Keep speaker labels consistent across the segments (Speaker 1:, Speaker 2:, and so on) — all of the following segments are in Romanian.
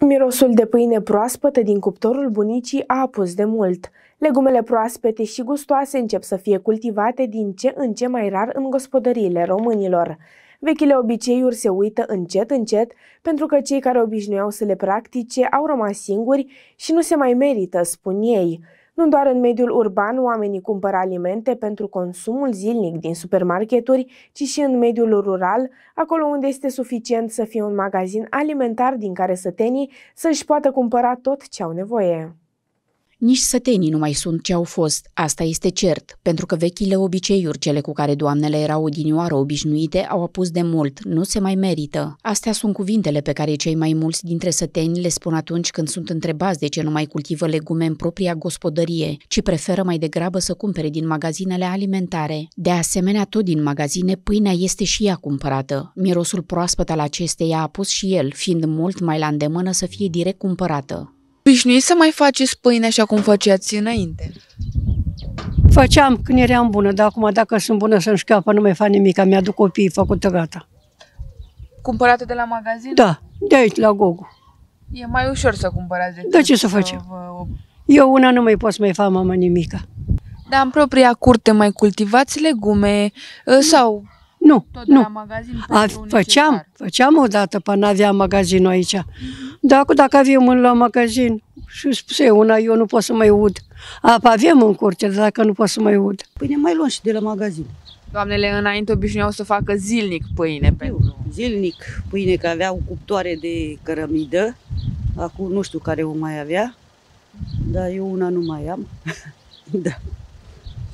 Speaker 1: Mirosul de pâine proaspătă din cuptorul bunicii a apus de mult. Legumele proaspete și gustoase încep să fie cultivate din ce în ce mai rar în gospodăriile românilor. Vechile obiceiuri se uită încet, încet, pentru că cei care obișnuiau să le practice au rămas singuri și nu se mai merită, spun ei. Nu doar în mediul urban oamenii cumpără alimente pentru consumul zilnic din supermarketuri, ci și în mediul rural, acolo unde este suficient să fie un magazin alimentar din care sătenii să-și poată cumpăra tot ce au nevoie.
Speaker 2: Nici sătenii nu mai sunt ce au fost, asta este cert, pentru că vechile obiceiuri, cele cu care doamnele erau odinioară obișnuite, au apus de mult, nu se mai merită. Astea sunt cuvintele pe care cei mai mulți dintre săteni le spun atunci când sunt întrebați de ce nu mai cultivă legume în propria gospodărie, ci preferă mai degrabă să cumpere din magazinele alimentare. De asemenea, tot din magazine, pâinea este și ea cumpărată. Mirosul proaspăt al acesteia a apus și el, fiind mult mai la îndemână să fie direct cumpărată
Speaker 1: obișnuiți să mai faceți pâine așa cum făceați
Speaker 3: înainte? Făceam când eram bună, dar acum dacă sunt bună să-mi șcheapă, nu mai fac nimic, mi-aduc copiii făcută gata.
Speaker 1: Cumpărată de la magazin? Da,
Speaker 3: de aici, la Gogu.
Speaker 1: E mai ușor să cumpărați decât Da, ce să facem?
Speaker 3: Vă... Eu una nu mai pot să mai fac, mama, nimica. Dar în propria curte mai cultivați legume ă, sau nu, Tot nu. la magazin A, făceam, făceam dată, până aveam magazinul aici. Mm-hmm. Dacă, dacă avem un la magazin și spuse una, eu nu pot să mai ud. Apa avem în curte, dacă nu pot să mai ud. Pâine mai luăm și de la magazin.
Speaker 1: Doamnele înainte
Speaker 3: obișnuiau să facă zilnic pâine pentru... Zilnic pâine, că aveau cuptoare de cărămidă. Acum nu știu care o mai avea, dar eu una nu mai am.
Speaker 1: da.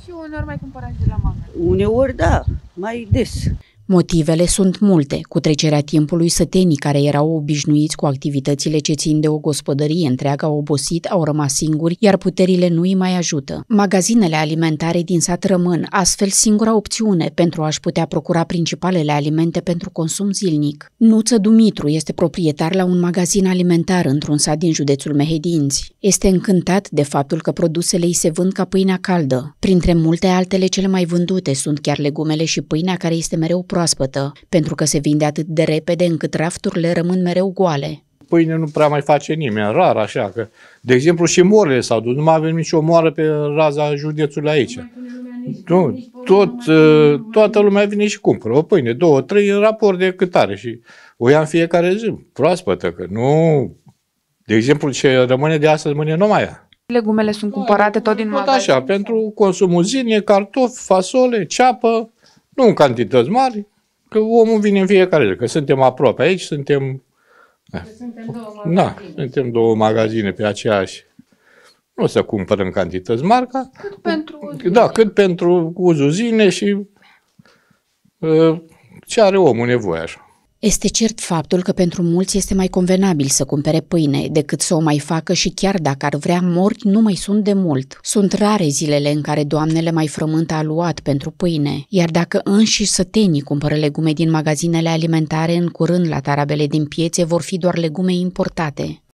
Speaker 1: Și uneori mai cumpărați de la magazin?
Speaker 3: Uneori da,
Speaker 1: mai des.
Speaker 2: Motivele sunt multe, cu trecerea timpului sătenii care erau obișnuiți cu activitățile ce țin de o gospodărie întreagă au obosit, au rămas singuri, iar puterile nu îi mai ajută. Magazinele alimentare din sat rămân, astfel singura opțiune pentru a-și putea procura principalele alimente pentru consum zilnic. Nuță Dumitru este proprietar la un magazin alimentar într-un sat din județul Mehedinți. Este încântat de faptul că produsele îi se vând ca pâinea caldă. Printre multe altele cele mai vândute sunt chiar legumele și pâinea care este mereu proaspătă, pentru că se vinde atât de repede încât rafturile rămân mereu goale.
Speaker 4: Pâine nu prea mai face nimeni, rar așa că, de exemplu, și morile s-au dus, nu mai avem nicio moară pe raza județului aici. Nu, tot, uh, toată lumea vine și cumpără o pâine, două, trei, în raport de cât are și o ia în fiecare zi, proaspătă, că nu... De exemplu, ce rămâne de astăzi, mâine nu mai ia.
Speaker 1: Legumele sunt cumpărate tot din magazin? Tot
Speaker 4: așa, pentru consumul zilnic, cartofi, fasole, ceapă, nu în cantități mari, că omul vine în fiecare zi, că suntem aproape aici, suntem... Da. Suntem două da, magazine. Da, suntem două magazine pe aceeași. Nu să cumpărăm în cantități ca... Cât pentru uzuzine. Da, cât pentru uzuzine și uh, ce are omul nevoie așa.
Speaker 2: Este cert faptul că pentru mulți este mai convenabil să cumpere pâine decât să o mai facă și chiar dacă ar vrea morți, nu mai sunt de mult. Sunt rare zilele în care doamnele mai frământ aluat pentru pâine, iar dacă înși sătenii cumpără legume din magazinele alimentare, în curând la tarabele din piețe vor fi doar legume importate.